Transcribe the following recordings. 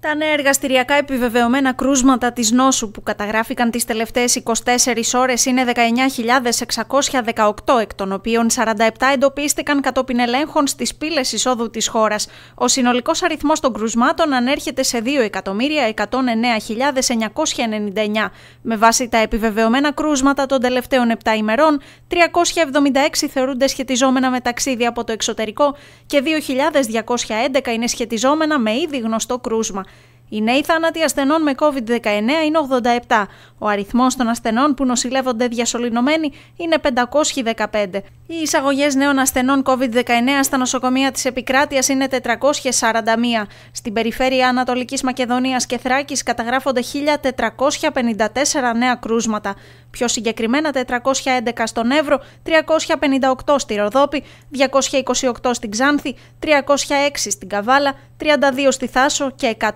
Τα νέα εργαστηριακά επιβεβαιωμένα κρούσματα της νόσου που καταγράφηκαν τις τελευταίες 24 ώρες είναι 19.618, εκ των οποίων 47 εντοπίστηκαν κατόπιν ελέγχων στις πύλες εισόδου της χώρας. Ο συνολικός αριθμός των κρούσματων ανέρχεται σε 2.109.999. Με βάση τα επιβεβαιωμένα κρούσματα των τελευταίων 7 ημερών, 376 θεωρούνται σχετιζόμενα με ταξίδι από το εξωτερικό και 2.211 είναι σχετιζόμενα με ήδη γνωστό κρούσμα. Οι νέοι θάνατοι ασθενών με COVID-19 είναι 87. Ο αριθμός των ασθενών που νοσηλεύονται διασωληνωμένοι είναι 515. Οι εισαγωγες νεων νέων ασθενών COVID-19 στα νοσοκομεία της επικράτειας είναι 441. Στην περιφέρεια Ανατολικής Μακεδονίας και Θράκης καταγράφονται 1.454 νέα κρούσματα πιο συγκεκριμένα 411 στον Εύρο, 358 στη Ροδόπη, 228 στην Ξάνθη, 306 στην Καβάλα, 32 στη Θάσο και 119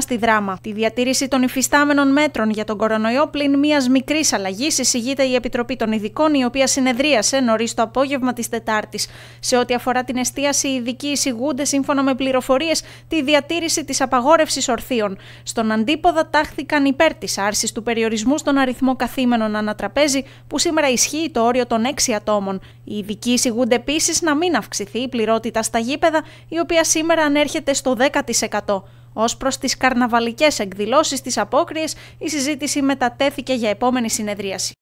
στη Δράμα. Τη διατήρηση των υφιστάμενων μέτρων για τον κορονοϊό πλην μιας μικρής αλλαγής εισηγείται η Επιτροπή των Ειδικών, η οποία συνεδρίασε νωρίς το απόγευμα της Τετάρτης. Σε ό,τι αφορά την εστίαση, οι ειδικοί εισηγούνται σύμφωνα με πληροφορίες τη διατήρηση της απαγόρευσης ορθείων. Στον αντίποδα τάχθηκαν υπέρ της άρσης του περιορισμού στον αριθμό καθήμενων ατόμων ανά που σήμερα ισχύει το όριο των 6 ατόμων. Οι ειδικοί εισηγούνται επίσης να μην αυξηθεί η πληρότητα στα γήπεδα, η οποία σήμερα ανέρχεται στο 10%. Ως προς τις καρναβαλικές εκδηλώσεις τη Απόκριες, η συζήτηση μετατέθηκε για επόμενη συνεδρίαση.